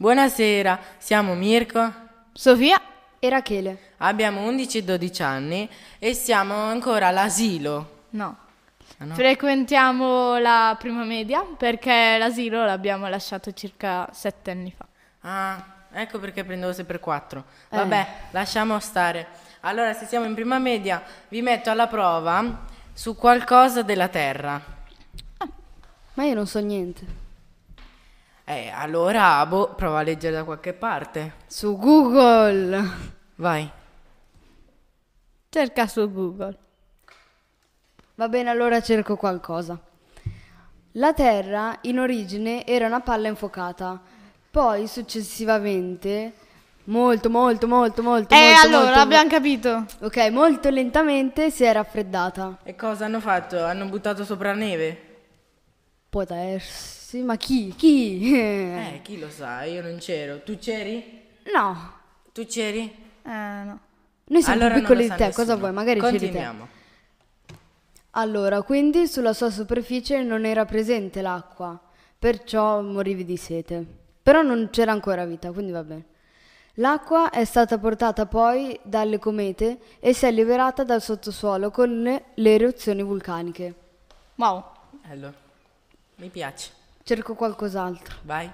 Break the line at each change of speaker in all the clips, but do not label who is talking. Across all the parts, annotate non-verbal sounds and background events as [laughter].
Buonasera, siamo Mirko, Sofia e Rachele. Abbiamo 11
e 12 anni e siamo ancora all'asilo. No. Ah, no. Frequentiamo la prima media perché l'asilo l'abbiamo lasciato circa 7 anni fa.
Ah, ecco perché prendevo sempre 4. Eh. Vabbè, eh. lasciamo stare. Allora, se siamo in prima media, vi metto alla prova su qualcosa della Terra.
Ah, ma io non so niente.
Eh, allora, boh, prova a leggere da qualche parte.
Su Google. Vai. Cerca su Google. Va bene, allora cerco qualcosa. La Terra in origine era una palla infuocata, poi successivamente molto molto molto molto Eh molto, allora molto, abbiamo capito. Ok, molto lentamente si è raffreddata.
E cosa hanno fatto? Hanno buttato sopra neve?
può ma chi? Chi? Eh,
chi lo sa, io non c'ero. Tu
c'eri? No. Tu c'eri? Eh, no.
Noi siamo allora piccoli di te, nessuno. cosa vuoi? Magari c'eri te. Continuiamo.
Allora, quindi sulla sua superficie non era presente l'acqua, perciò morivi di sete. Però non c'era ancora vita, quindi va bene. L'acqua è stata portata poi dalle comete e si è liberata dal sottosuolo con le eruzioni vulcaniche. Wow. Hello. Mi piace. Cerco qualcos'altro. Vai.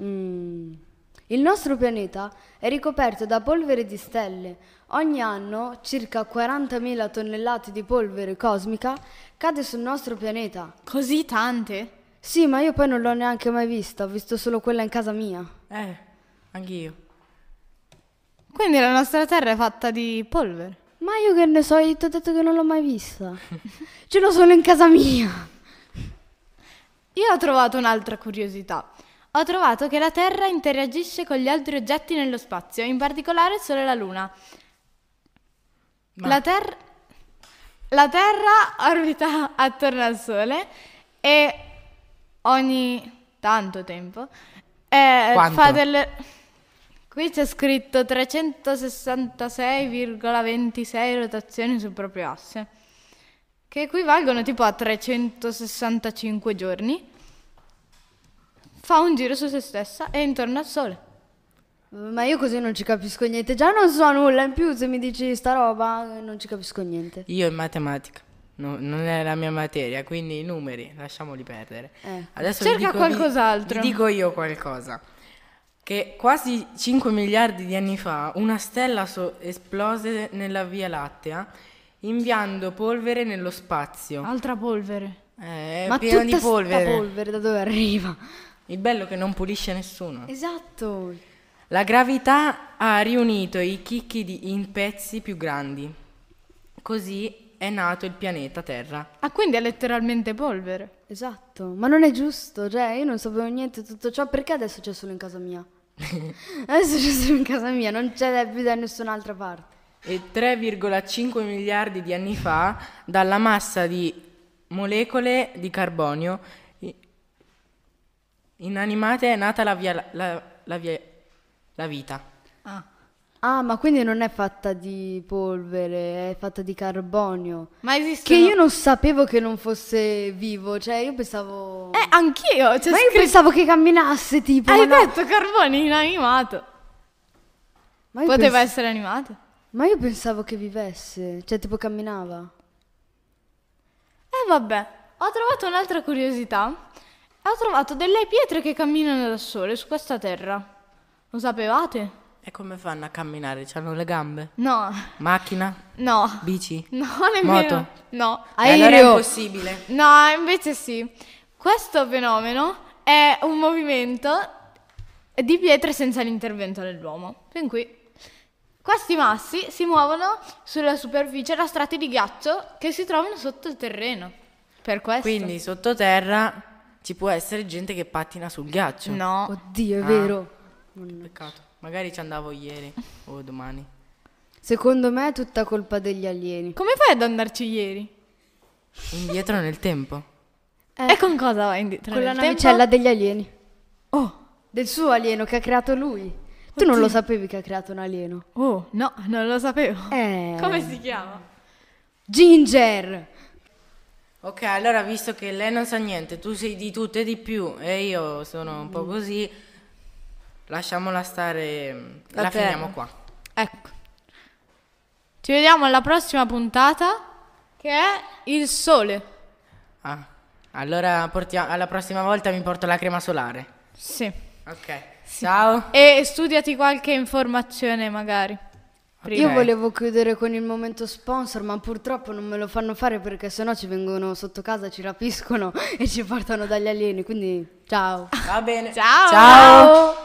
Mm. Il nostro pianeta è ricoperto da polvere di stelle. Ogni anno circa 40.000 tonnellate di polvere cosmica cade sul nostro pianeta. Così tante? Sì, ma io poi non l'ho neanche mai vista, ho visto solo quella in casa mia. Eh, anch'io. Quindi la nostra Terra è fatta di polvere? Ma io che ne so, io ti ho detto che non l'ho mai vista. [laughs] Ce l'ho solo in casa mia. Io ho trovato un'altra curiosità. Ho trovato che la Terra
interagisce con gli altri oggetti nello spazio, in particolare il Sole e la Luna. Ma... La, ter- la Terra orbita [laughs] attorno al Sole e ogni tanto tempo eh, fa delle... Qui c'è scritto 366,26 rotazioni sul proprio asse, che equivalgono tipo a 365 giorni fa un giro su se stessa e intorno
al sole. Eh, ma io così non ci capisco niente, già non so nulla, in più se mi dici sta roba eh, non ci capisco niente.
Io in matematica, no, non è la mia materia, quindi i numeri lasciamoli perdere. Eh. Adesso Cerca dico, qualcos'altro. Vi, vi dico io qualcosa. Che quasi 5 miliardi di anni fa una stella so- esplose nella Via Lattea inviando polvere nello spazio. Altra
polvere. Eh,
Ma pieno di polvere. Ma polvere
da dove arriva?
Il bello che non pulisce nessuno.
Esatto.
La gravità ha riunito i chicchi in pezzi più grandi. Così è nato il pianeta Terra.
Ah, quindi è letteralmente polvere. Esatto, ma non è giusto, cioè io non sapevo niente di tutto ciò, perché adesso c'è solo in casa mia? [laughs] adesso c'è solo in casa mia, non c'è più da nessun'altra parte. E
3,5 miliardi di anni fa, dalla massa di molecole di carbonio Inanimate è nata la, via, la, la, via, la vita. Ah.
ah. ma quindi non è fatta di polvere, è fatta di carbonio. Ma esiste. Che io non sapevo che non fosse vivo, cioè io pensavo... Eh, anch'io! Cioè, ma io scritto... pensavo che camminasse tipo... Hai no. detto carbonio inanimato. Poteva pens... essere animato. Ma io pensavo che vivesse, cioè tipo camminava. Eh vabbè,
ho trovato un'altra curiosità ha trovato delle pietre che camminano da sole su questa terra. Lo sapevate?
E come fanno a camminare? C'hanno le gambe? No. Macchina? No. Bici? No, nemmeno. Moto?
No. Eh, Aereo? Allora è impossibile. No, invece sì. Questo fenomeno è un movimento di pietre senza l'intervento dell'uomo. Fin qui. Questi massi si muovono sulla superficie da strati di ghiaccio che si trovano sotto il terreno. Per questo. Quindi
sottoterra ci può essere gente che pattina sul ghiaccio. No. Oddio, è ah, vero. Peccato. Magari ci andavo ieri o domani.
Secondo me è tutta colpa degli alieni. Come fai ad andarci ieri? Indietro nel tempo. Eh. E con cosa vai indietro con nel tempo? Con la navicella degli alieni. Oh. Del suo alieno che ha creato lui. Tu non lo sapevi che ha creato un alieno? Oh, no, non lo sapevo. Eh. Come si chiama? Ginger.
Ok, allora visto che lei non sa niente, tu sei di tutto e di più e io sono un po' mm. così, lasciamola stare, la, la finiamo qua.
Ecco. Ci vediamo alla prossima puntata che è il sole.
Ah, allora portia- alla prossima volta mi porto la crema solare.
Sì. Ok. Sì. Ciao. E studiati qualche informazione magari aprire. Io
volevo chiudere con il momento sponsor, ma purtroppo non me lo fanno fare perché sennò ci vengono sotto casa, ci rapiscono [laughs] e ci portano dagli alieni. Quindi ciao. Va bene. ciao. ciao. ciao.